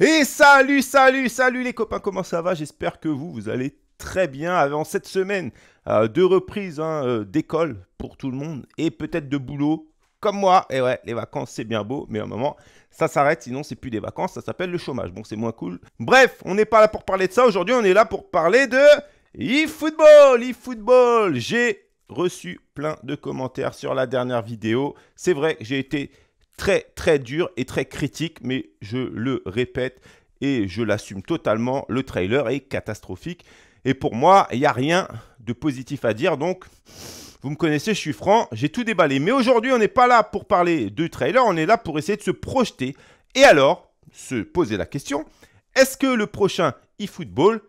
Et salut, salut, salut les copains, comment ça va J'espère que vous, vous allez très bien avant cette semaine. Euh, deux reprises hein, euh, d'école pour tout le monde et peut-être de boulot comme moi. Et ouais, les vacances, c'est bien beau, mais à un moment, ça s'arrête, sinon c'est plus des vacances, ça s'appelle le chômage. Bon, c'est moins cool. Bref, on n'est pas là pour parler de ça. Aujourd'hui, on est là pour parler de eFootball football e-football. J'ai reçu plein de commentaires sur la dernière vidéo. C'est vrai, j'ai été très très dur et très critique, mais je le répète et je l'assume totalement, le trailer est catastrophique. Et pour moi, il n'y a rien de positif à dire, donc vous me connaissez, je suis franc, j'ai tout déballé. Mais aujourd'hui, on n'est pas là pour parler de trailer, on est là pour essayer de se projeter. Et alors, se poser la question, est-ce que le prochain eFootball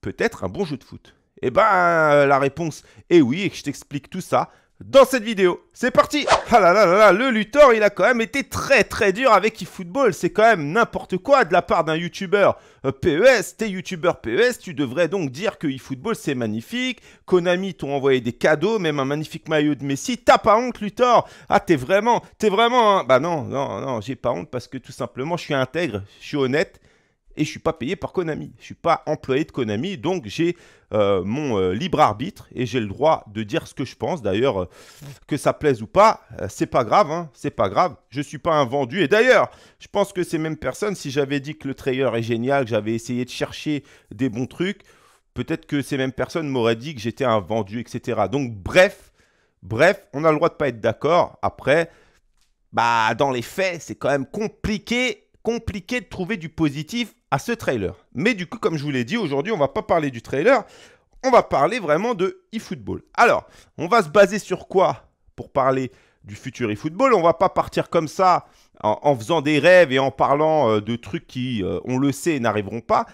peut être un bon jeu de foot Eh ben, la réponse est oui, et je t'explique tout ça dans cette vidéo. C'est parti Ah là là là là, le Luthor, il a quand même été très très dur avec eFootball. C'est quand même n'importe quoi de la part d'un YouTuber euh, PES. T'es YouTuber PES, tu devrais donc dire que eFootball c'est magnifique. Konami t'ont envoyé des cadeaux, même un magnifique maillot de Messi. T'as pas honte, Luthor Ah, t'es vraiment, t'es vraiment... bah non, non, non, j'ai pas honte parce que tout simplement, je suis intègre, je suis honnête et je suis pas payé par Konami. Je suis pas employé de Konami, donc j'ai euh, mon euh, libre arbitre et j'ai le droit de dire ce que je pense. D'ailleurs, euh, que ça plaise ou pas, c'est pas grave, hein, c'est pas grave. Je suis pas un vendu. Et d'ailleurs, je pense que ces mêmes personnes, si j'avais dit que le trailer est génial, que j'avais essayé de chercher des bons trucs, peut-être que ces mêmes personnes m'auraient dit que j'étais un vendu, etc. Donc bref, bref, on a le droit de pas être d'accord. Après, bah dans les faits, c'est quand même compliqué compliqué de trouver du positif à ce trailer. Mais du coup, comme je vous l'ai dit, aujourd'hui, on va pas parler du trailer, on va parler vraiment de eFootball. Alors, on va se baser sur quoi pour parler du futur eFootball On va pas partir comme ça en, faisant des rêves et en parlant euh, de trucs qui, euh, on le sait, n'arriveront pas.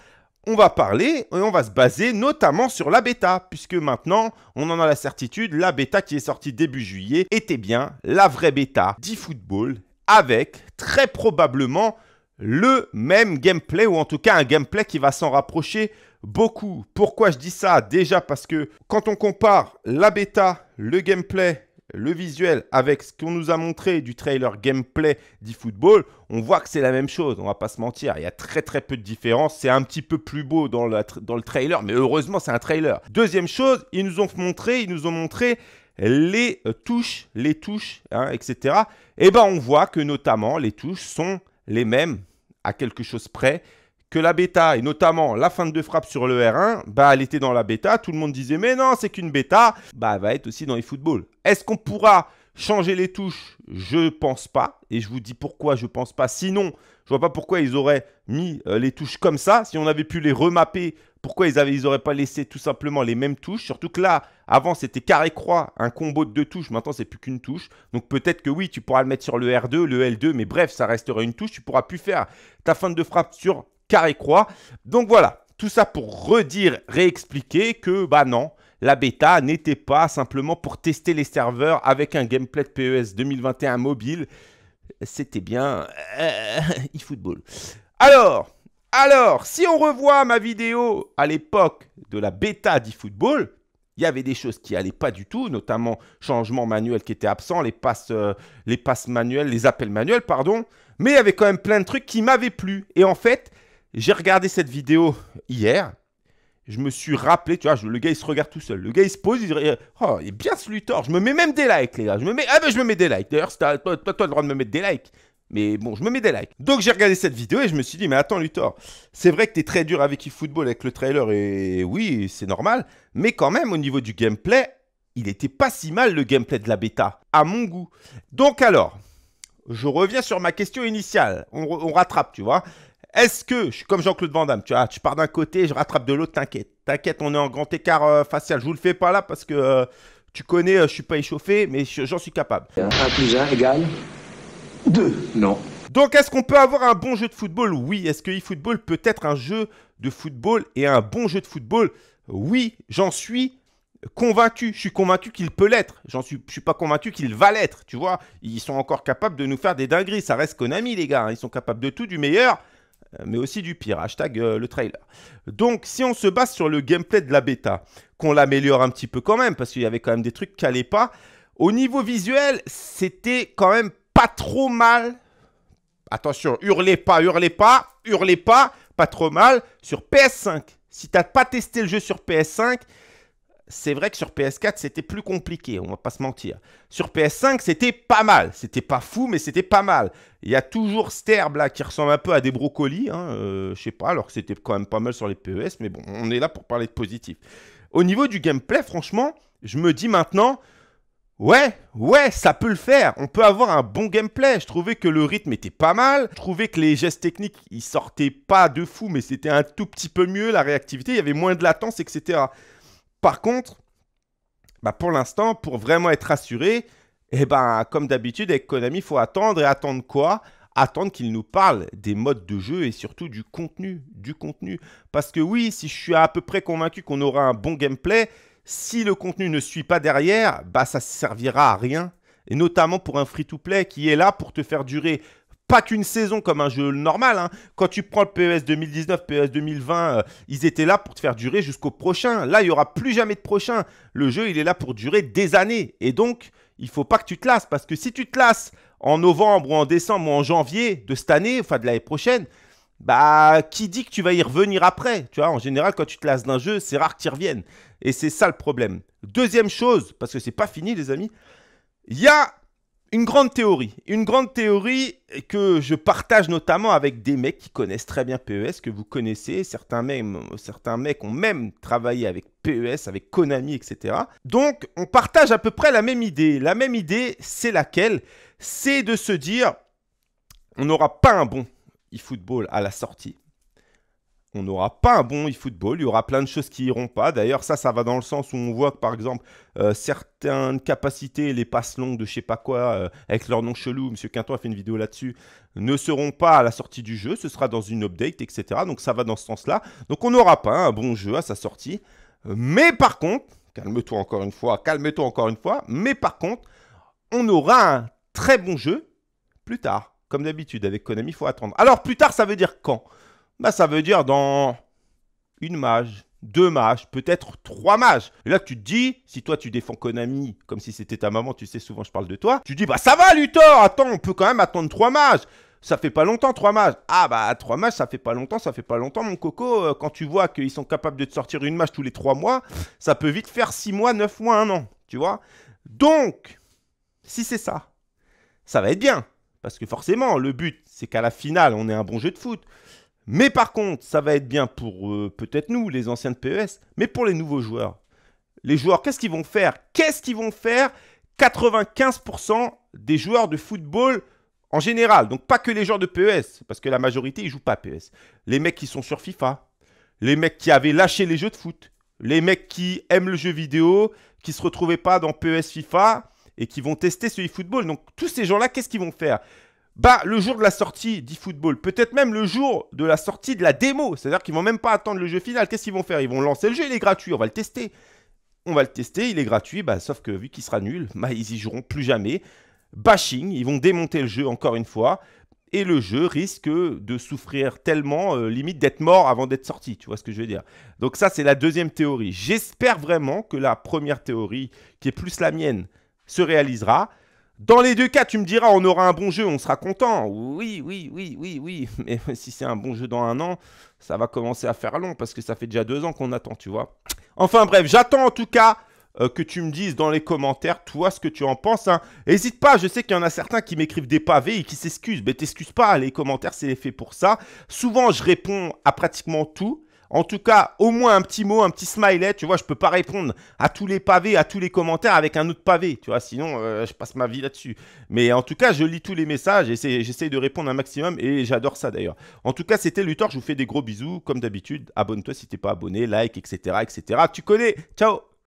On va parler et on va se baser notamment sur la bêta, puisque maintenant on en a la certitude, la bêta qui est sortie début juillet était bien la vraie bêta d'eFootball avec très probablement le même gameplay, ou en tout cas un gameplay qui va s'en rapprocher beaucoup. Pourquoi je dis ça Déjà parce que quand on compare la bêta, le gameplay, le visuel avec ce qu'on nous a montré du trailer gameplay d'eFootball, on voit que c'est la même chose, on va pas se mentir, il y a très très peu de différence, c'est un petit peu plus beau dans, dans le trailer, mais heureusement c'est un trailer. Deuxième chose, ils nous ont montré, ils nous ont montré les euh, touches, les touches, etc. Hein, et eh ben on voit que notamment les touches sont les mêmes, à quelque chose près, que la bêta, et notamment la fin de frappe sur le R1, bah, elle était dans la bêta, tout le monde disait mais non, c'est qu'une bêta, bah, elle va être aussi dans les footballs. Est-ce qu'on pourra Changer les touches, je pense pas. Et je vous dis pourquoi je pense pas. Sinon, je vois pas pourquoi ils auraient mis euh, les touches comme ça. Si on avait pu les remapper, pourquoi ils n'auraient ils auraient pas laissé tout simplement les mêmes touches Surtout que là, avant c'était carré-croix, un combo de deux touches. Maintenant, c'est plus qu'une touche. Donc peut-être que oui, tu pourras le mettre sur le R2, le L2. Mais bref, ça resterait une touche. Tu pourras plus faire ta fin de frappe sur carré-croix. Donc voilà, tout ça pour redire, réexpliquer que bah non, la bêta n'était pas simplement pour tester les serveurs avec un gameplay de PES 2021 mobile. C'était bien euh, eFootball. alors, alors, si on revoit ma vidéo à l'époque de la bêta d'eFootball, il y avait des choses qui n'allaient pas du tout, notamment changement manuel qui était absent, les passes, euh, les passes manuelles, les appels manuels, pardon. Mais il y avait quand même plein de trucs qui m'avaient plu. Et en fait, j'ai regardé cette vidéo hier je me suis rappelé, tu vois, le gars il se regarde tout seul. Le gars il se pose, il Oh, il est bien ce luthor. Je me mets même des likes, les gars. Je me mets, ah ben je me mets des likes. D'ailleurs, toi, toi, toi, le droit de me mettre des likes. Mais bon, je me mets des likes. Donc j'ai regardé cette vidéo et je me suis dit, mais attends Luthor, c'est vrai que t'es très dur avec eFootball, avec le trailer, et oui, c'est normal. Mais quand même, au niveau du gameplay, il était pas si mal le gameplay de la bêta, à mon goût. Donc alors, je reviens sur ma question initiale. On, on rattrape, tu vois. Est-ce que, je suis comme Jean-Claude Van Damme, tu, as, ah, tu pars d'un côté, je rattrape de l'autre, t'inquiète. T'inquiète, on est en grand écart euh, facial. Je vous le fais pas là parce que euh, tu connais, euh, je suis pas échauffé, mais j'en suis capable. 1 plus 1 égale 2. Non. Donc, est-ce qu'on peut avoir un bon jeu de football Oui. Est-ce que eFootball peut être un jeu de football et un bon jeu de football Oui, j'en suis convaincu. Je suis convaincu qu'il peut l'être. J'en suis, je suis pas convaincu qu'il va l'être. Tu vois, ils sont encore capables de nous faire des dingueries. Ça reste Konami, les gars. Hein. Ils sont capables de tout, du meilleur mais aussi du pire. Hashtag euh, le trailer. Donc, si on se base sur le gameplay de la bêta, qu'on l'améliore un petit peu quand même, parce qu'il y avait quand même des trucs qui n'allaient pas, au niveau visuel, c'était quand même pas trop mal. Attention, hurlez pas, hurlez pas, hurlez pas, pas trop mal sur PS5. Si t'as pas testé le jeu sur PS5, c'est vrai que sur PS4, c'était plus compliqué, on va pas se mentir. Sur PS5, c'était pas mal. C'était pas fou, mais c'était pas mal. Il y a toujours cette là qui ressemble un peu à des brocolis, hein, euh, je sais pas, alors que c'était quand même pas mal sur les PES, mais bon, on est là pour parler de positif. Au niveau du gameplay, franchement, je me dis maintenant, ouais, ouais, ça peut le faire. On peut avoir un bon gameplay. Je trouvais que le rythme était pas mal. Je trouvais que les gestes techniques, ils sortaient pas de fou, mais c'était un tout petit peu mieux. La réactivité, il y avait moins de latence, etc. Par contre, bah, pour l'instant, pour vraiment être assuré, eh ben, comme d'habitude avec Konami, il faut attendre. Et attendre quoi Attendre qu'ils nous parlent des modes de jeu et surtout du contenu. Du contenu. Parce que oui, si je suis à peu près convaincu qu'on aura un bon gameplay, si le contenu ne suit pas derrière, bah ça servira à rien. Et notamment pour un free-to-play qui est là pour te faire durer pas qu'une saison comme un jeu normal. Hein. Quand tu prends le PES 2019, PES 2020, ils étaient là pour te faire durer jusqu'au prochain. Là, il n'y aura plus jamais de prochain. Le jeu, il est là pour durer des années. Et donc, il faut pas que tu te lasses. Parce que si tu te lasses en novembre ou en décembre ou en janvier de cette année, enfin de l'année prochaine, bah, qui dit que tu vas y revenir après Tu vois, en général, quand tu te lasses d'un jeu, c'est rare que tu Et c'est ça le problème. Deuxième chose, parce que c'est pas fini, les amis, il y a une grande théorie. Une grande théorie que je partage notamment avec des mecs qui connaissent très bien PES, que vous connaissez. Certains, certains mecs ont même travaillé avec PES, avec Konami, etc. Donc, on partage à peu près la même idée. La même idée, c'est laquelle C'est de se dire, on n'aura pas un bon eFootball football à la sortie on n'aura pas un bon e-football, il y aura plein de choses qui iront pas. D'ailleurs, ça, ça va dans le sens où on voit que, par exemple, euh, certaines capacités, les passes longues de je sais pas quoi, euh, avec leur nom chelou, M. Quinton a fait une vidéo là-dessus, ne seront pas à la sortie du jeu, ce sera dans une update, etc. Donc ça va dans ce sens-là. Donc on n'aura pas un bon jeu à sa sortie. Mais par contre, calme-toi encore une fois, calme-toi encore une fois, mais par contre, on aura un très bon jeu plus tard. Comme d'habitude, avec Konami, il faut attendre. Alors plus tard, ça veut dire quand bah ça veut dire dans une mage, deux mages, peut-être trois mages. Et là, tu te dis, si toi tu défends Konami comme si c'était ta maman, tu sais, souvent je parle de toi, tu dis, bah ça va Luthor, attends, on peut quand même attendre trois mages. Ça fait pas longtemps, trois mages. Ah bah, trois mages, ça fait pas longtemps, ça fait pas longtemps, mon coco. Euh, quand tu vois qu'ils sont capables de te sortir une mage tous les trois mois, ça peut vite faire six mois, neuf mois, un an, tu vois. Donc, si c'est ça, ça va être bien. Parce que forcément, le but, c'est qu'à la finale, on ait un bon jeu de foot. Mais par contre, ça va être bien pour euh, peut-être nous, les anciens de PES, mais pour les nouveaux joueurs. Les joueurs, qu'est-ce qu'ils vont faire Qu'est-ce qu'ils vont faire 95% des joueurs de football en général, donc pas que les joueurs de PES, parce que la majorité, ils jouent pas à PES. Les mecs qui sont sur FIFA, les mecs qui avaient lâché les jeux de foot, les mecs qui aiment le jeu vidéo, qui se retrouvaient pas dans PES FIFA et qui vont tester ce eFootball. football Donc tous ces gens-là, qu'est-ce qu'ils vont faire bah, le jour de la sortie d'eFootball, peut-être même le jour de la sortie de la démo, c'est-à-dire qu'ils vont même pas attendre le jeu final, qu'est-ce qu'ils vont faire Ils vont lancer le jeu, il est gratuit, on va le tester. On va le tester, il est gratuit, bah, sauf que vu qu'il sera nul, bah, ils y joueront plus jamais. Bashing, ils vont démonter le jeu encore une fois, et le jeu risque de souffrir tellement, euh, limite d'être mort avant d'être sorti, tu vois ce que je veux dire. Donc ça, c'est la deuxième théorie. J'espère vraiment que la première théorie, qui est plus la mienne, se réalisera. Dans les deux cas, tu me diras, on aura un bon jeu, on sera content. Oui, oui, oui, oui, oui. Mais si c'est un bon jeu dans un an, ça va commencer à faire long parce que ça fait déjà deux ans qu'on attend, tu vois. Enfin bref, j'attends en tout cas euh, que tu me dises dans les commentaires, toi, ce que tu en penses. N'hésite hein. pas, je sais qu'il y en a certains qui m'écrivent des pavés et qui s'excusent. Mais ben, t'excuses pas, les commentaires, c'est fait pour ça. Souvent, je réponds à pratiquement tout. En tout cas, au moins un petit mot, un petit smiley, tu vois, je peux pas répondre à tous les pavés, à tous les commentaires avec un autre pavé, tu vois, sinon euh, je passe ma vie là-dessus. Mais en tout cas, je lis tous les messages, et j'essaie de répondre un maximum et j'adore ça d'ailleurs. En tout cas, c'était Luthor, je vous fais des gros bisous, comme d'habitude, abonne-toi si t'es pas abonné, like, etc., etc. Tu connais, ciao